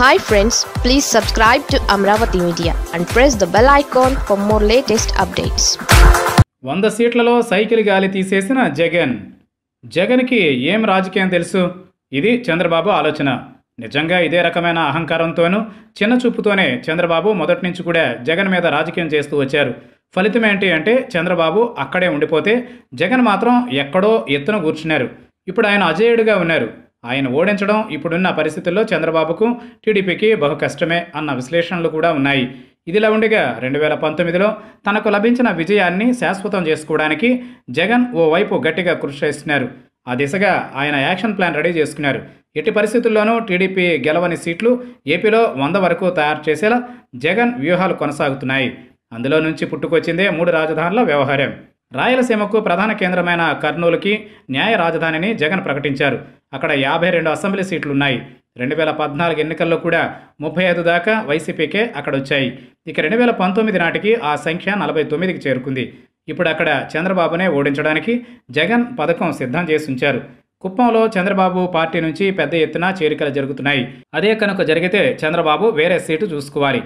hi friends please subscribe to Amaravati media and press the bell icon for more latest updates వంద సీట్లలో cycle గాలి తీసేసిన జగన్ జగన్కి ఏం రాజకీయం తెలుసు ఇది చంద్రబాబు ఆలోచన నిజంగా ఇదే రకమైన అహంకారంతోనూ చిన్న చూపుతోనే చంద్రబాబు మొదటి నుంచి కూడా జగన్ మీద రాజకీయం చేస్తూ వచ్చారు ఫలితం ఏంటి అంటే చంద్రబాబు అక్కడే ఉండిపోతే జగన్ మాత్రం ఎక్కడో ఎత్తున కూర్చున్నారు ఇప్పుడు ఆయన అజేయుడిగా ఉన్నారు ఆయన ఓడించడం ఇప్పుడున్న పరిస్థితుల్లో చంద్రబాబుకు టీడీపీకి బహు కష్టమే అన్న విశ్లేషణలు కూడా ఉన్నాయి ఇదిలా ఉండగా రెండు వేల పంతొమ్మిదిలో తనకు లభించిన విజయాన్ని శాశ్వతం చేసుకోవడానికి జగన్ ఓవైపు గట్టిగా కృషి చేస్తున్నారు ఆ దిశగా ఆయన యాక్షన్ ప్లాన్ రెడీ చేసుకున్నారు ఎట్టి పరిస్థితుల్లోనూ టీడీపీ గెలవని సీట్లు ఏపీలో వంద వరకు తయారు చేసేలా జగన్ వ్యూహాలు కొనసాగుతున్నాయి అందులో నుంచి పుట్టుకొచ్చిందే మూడు రాజధానుల వ్యవహారం రాయలసీమకు ప్రధాన కేంద్రమైన కర్నూలుకి న్యాయ రాజధానిని జగన్ ప్రకటించారు అక్కడ యాభై రెండు అసెంబ్లీ సీట్లున్నాయి రెండు వేల పద్నాలుగు ఎన్నికల్లో కూడా ముప్పై ఐదు దాకా వైసీపీకే అక్కడ వచ్చాయి ఇక రెండు వేల పంతొమ్మిది నాటికి ఆ సంఖ్య నలభై తొమ్మిదికి చేరుకుంది ఇప్పుడు అక్కడ చంద్రబాబునే ఓడించడానికి జగన్ పథకం సిద్ధం చేసి ఉంచారు కుప్పంలో చంద్రబాబు పార్టీ నుంచి పెద్ద ఎత్తున చేరికలు జరుగుతున్నాయి అదే కనుక జరిగితే చంద్రబాబు వేరే సీటు చూసుకోవాలి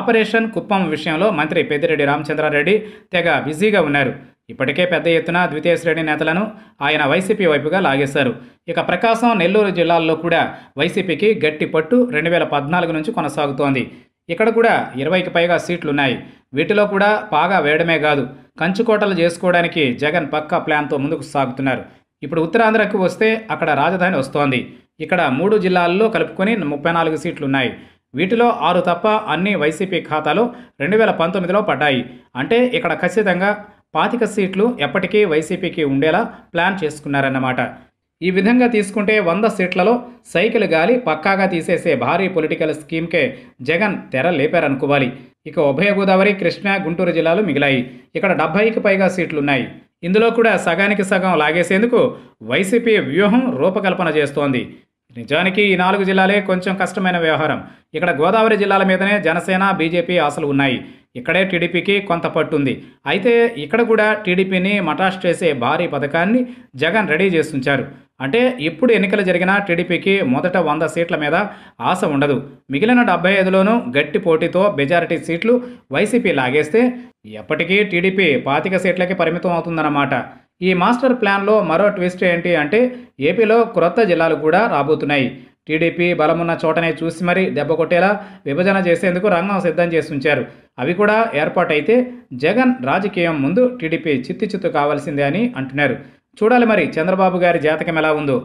ఆపరేషన్ కుప్పం విషయంలో మంత్రి పెద్దిరెడ్డి రామచంద్రారెడ్డి తెగ బిజీగా ఉన్నారు ఇప్పటికే పెద్ద ఎత్తున ద్వితీయ శ్రేణి నేతలను ఆయన వైసీపీ వైపుగా లాగేశారు ఇక ప్రకాశం నెల్లూరు జిల్లాల్లో కూడా వైసీపీకి గట్టి పట్టు రెండు వేల పద్నాలుగు నుంచి కొనసాగుతోంది ఇక్కడ కూడా ఇరవైకి పైగా సీట్లున్నాయి వీటిలో కూడా బాగా వేయడమే కాదు కంచుకోటలు చేసుకోవడానికి జగన్ పక్కా ప్లాన్తో ముందుకు సాగుతున్నారు ఇప్పుడు ఉత్తరాంధ్రకు వస్తే అక్కడ రాజధాని వస్తోంది ఇక్కడ మూడు జిల్లాల్లో కలుపుకొని ముప్పై నాలుగు సీట్లున్నాయి వీటిలో ఆరు తప్ప అన్ని వైసీపీ ఖాతాలు రెండు వేల పంతొమ్మిదిలో పడ్డాయి అంటే ఇక్కడ ఖచ్చితంగా పాతిక సీట్లు ఎప్పటికీ వైసీపీకి ఉండేలా ప్లాన్ చేసుకున్నారన్నమాట ఈ విధంగా తీసుకుంటే వంద సీట్లలో సైకిల్ గాలి పక్కాగా తీసేసే భారీ పొలిటికల్ స్కీమ్కే జగన్ తెర లేపారనుకోవాలి ఇక ఉభయ గోదావరి కృష్ణా గుంటూరు జిల్లాలు మిగిలాయి ఇక్కడ డెబ్బైకి పైగా సీట్లున్నాయి ఇందులో కూడా సగానికి సగం లాగేసేందుకు వైసీపీ వ్యూహం రూపకల్పన చేస్తోంది నిజానికి ఈ నాలుగు జిల్లాలే కొంచెం కష్టమైన వ్యవహారం ఇక్కడ గోదావరి జిల్లాల మీదనే జనసేన బీజేపీ ఆశలు ఉన్నాయి ఇక్కడే టీడీపీకి కొంత పట్టుంది అయితే ఇక్కడ కూడా టీడీపీని మటాష్ చేసే భారీ పథకాన్ని జగన్ రెడీ చేస్తుంచారు అంటే ఎప్పుడు ఎన్నికలు జరిగినా టీడీపీకి మొదట వంద సీట్ల మీద ఆశ ఉండదు మిగిలిన డెబ్బై ఐదులోనూ గట్టి పోటీతో మెజారిటీ సీట్లు వైసీపీ లాగేస్తే ఎప్పటికీ టీడీపీ పాతిక సీట్లకి పరిమితం అవుతుందన్నమాట ఈ మాస్టర్ ప్లాన్లో మరో ట్విస్ట్ ఏంటి అంటే ఏపీలో క్రొత్త జిల్లాలు కూడా రాబోతున్నాయి టీడీపీ బలమున్న చోటనే చూసి మరీ దెబ్బ కొట్టేలా విభజన చేసేందుకు రంగం సిద్ధం చేసి ఉంచారు అవి కూడా ఏర్పాటైతే జగన్ రాజకీయం ముందు టీడీపీ చిత్తుచిత్తు కావాల్సిందే అని అంటున్నారు చూడాలి మరి చంద్రబాబు గారి జాతకం ఎలా ఉందో